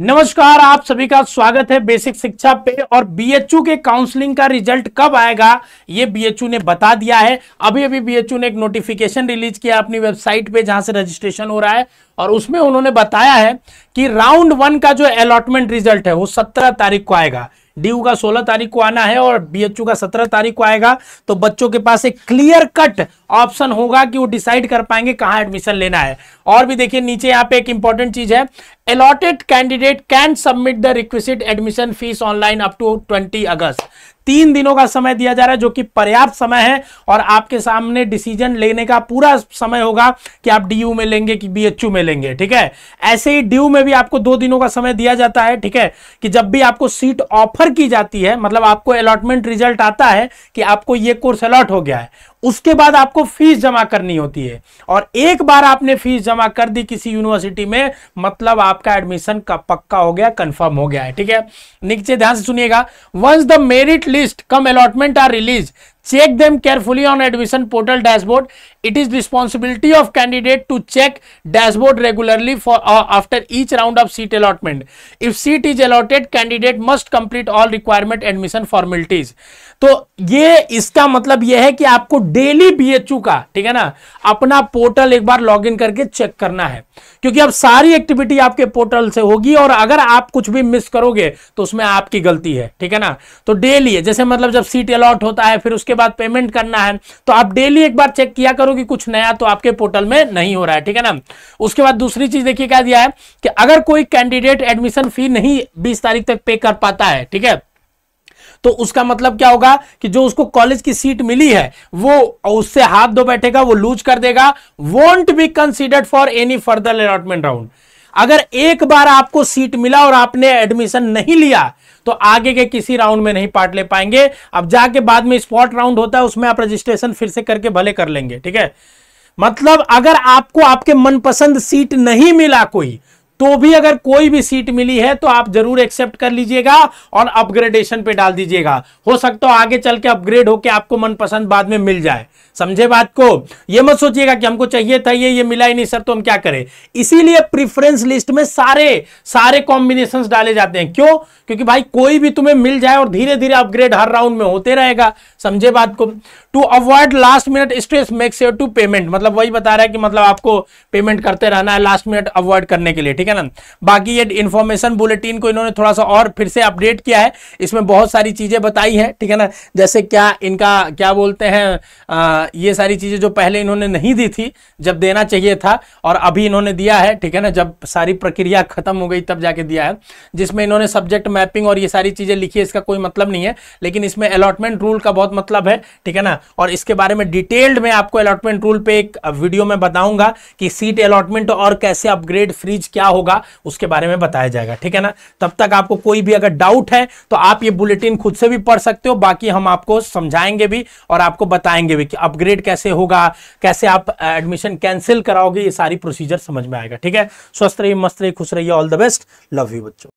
नमस्कार आप सभी का स्वागत है बेसिक शिक्षा पे और बीएचयू के काउंसलिंग का रिजल्ट कब आएगा ये बीएचयू ने बता दिया है अभी अभी बीएचयू ने एक नोटिफिकेशन रिलीज किया अपनी वेबसाइट पे जहां से रजिस्ट्रेशन हो रहा है और उसमें उन्होंने बताया है कि राउंड वन का जो अलॉटमेंट रिजल्ट है वो सत्रह तारीख को आएगा डी का सोलह तारीख को आना है और बीएचयू का सत्रह तारीख को आएगा तो बच्चों के पास एक क्लियर कट ऑप्शन होगा कि वो डिसाइड कर पाएंगे कहाँ एडमिशन लेना है और भी देखिए नीचे यहाँ पे एक इंपॉर्टेंट चीज है allotted candidate can submit the requested admission fees online up to twenty August तीन दिनों का समय दिया जा रहा है जो कि पर्याप्त समय है और आपके सामने डिसीजन लेने का पूरा समय होगा कि आप डी में लेंगे कि बी में लेंगे ठीक है ऐसे ही डी में भी आपको दो दिनों का समय दिया जाता है ठीक है कि जब भी आपको सीट ऑफर की जाती है मतलब आपको अलॉटमेंट रिजल्ट आता है कि आपको ये कोर्स अलॉट हो गया है उसके बाद आपको फीस जमा करनी होती है और एक बार आपने फीस जमा कर दी किसी यूनिवर्सिटी में मतलब आपका एडमिशन का पक्का हो गया कंफर्म हो गया है ठीक है नीचे ध्यान से सुनिएगा once the merit list cum allotment are release check them carefully on admission portal dashboard it is responsibility of candidate to check dashboard regularly for uh, after each round of seat allotment if seat is allotted candidate must complete all requirement admission formalities तो ये इसका मतलब ये है कि आपको daily BHU का ठीक है ना अपना पोर्टल एक बार लॉगिन करके चेक करना है क्योंकि अब सारी एक्टिविटी आपके पोर्टल से होगी और अगर आप कुछ भी मिस करोगे तो उसमें आपकी गलती है ठीक है ना तो डेली जैसे मतलब जब सीट अलॉट होता है फिर उसके उसके बाद पेमेंट करना है तो आप डेली एक बार चेक किया करो कि कुछ नया तो आपके पोर्टल में नहीं हो रहा है ठीक है ना उसके बाद दूसरी चीज देखिए क्या दिया है कि अगर कोई कैंडिडेट एडमिशन फी नहीं बीस तारीख तक पे कर पाता है ठीक है तो उसका मतलब क्या होगा कि जो उसको कॉलेज की सीट मिली है वो उससे हाथ धो बैठेगा वो लूज कर देगा won't be considered for any further allotment round अगर एक बार आपको सीट मिला और आपने एडमिशन नहीं लिया तो आगे के किसी राउंड में नहीं पार्ट ले पाएंगे अब जाके बाद में स्पॉट राउंड होता है उसमें आप रजिस्ट्रेशन फिर से करके भले कर लेंगे ठीक है मतलब अगर आपको आपके मनपसंद सीट नहीं मिला कोई तो भी अगर कोई भी सीट मिली है तो आप जरूर एक्सेप्ट कर लीजिएगा और अपग्रेडेशन पे डाल दीजिएगा हो सकता है आगे चल के अपग्रेड होकर आपको मनपसंद बाद में मिल जाए समझे बात को ये मत सोचिएगा कि हमको चाहिए था ये ये मिला ही नहीं सर तो हम क्या करें इसीलिए प्रिफरेंस लिस्ट में सारे सारे कॉम्बिनेशन डाले जाते हैं क्यों क्योंकि भाई कोई भी तुम्हें मिल जाए और धीरे धीरे अपग्रेड हर राउंड में होते रहेगा समझे बात को to avoid last minute stress make sure to payment मतलब वही बता रहा है कि मतलब आपको पेमेंट करते रहना है लास्ट मिनट अवॉइड करने के लिए ठीक है ना बाकी ये इन्फॉर्मेशन बुलेटिन को इन्होंने थोड़ा सा और फिर से अपडेट किया है इसमें बहुत सारी चीजें बताई है ठीक है ना जैसे क्या इनका क्या बोलते हैं ये सारी चीजें जो पहले इन्होंने नहीं दी थी जब देना चाहिए था और अभी इन्होंने दिया है ठीक है ना जब सारी प्रक्रिया खत्म हो गई तब जाके दिया है जिसमें इन्होंने सब्जेक्ट मैपिंग और ये सारी चीजें लिखी है इसका कोई मतलब नहीं है लेकिन इसमें अलॉटमेंट रूल का बहुत बहुत मतलब है ठीक है ना और इसके बारे में डिटेल्ड में आपको अलॉटमेंट रूल पे एक वीडियो में बताऊंगा कि सीट अलॉटमेंट और कैसे अपग्रेड फ्रीज क्या होगा उसके बारे में बताया जाएगा ठीक है ना तब तक आपको कोई भी अगर डाउट है तो आप ये बुलेटिन खुद से भी पढ़ सकते हो बाकी हम आपको समझाएंगे भी और आपको बताएंगे भी कि अपग्रेड कैसे होगा कैसे आप एडमिशन कैंसिल कराओगे ये सारी प्रोसीजर समझ में आएगा ठीक है स्वस्थ रहिए मस्त रहिए खुश रहिए all the best love you बच्चों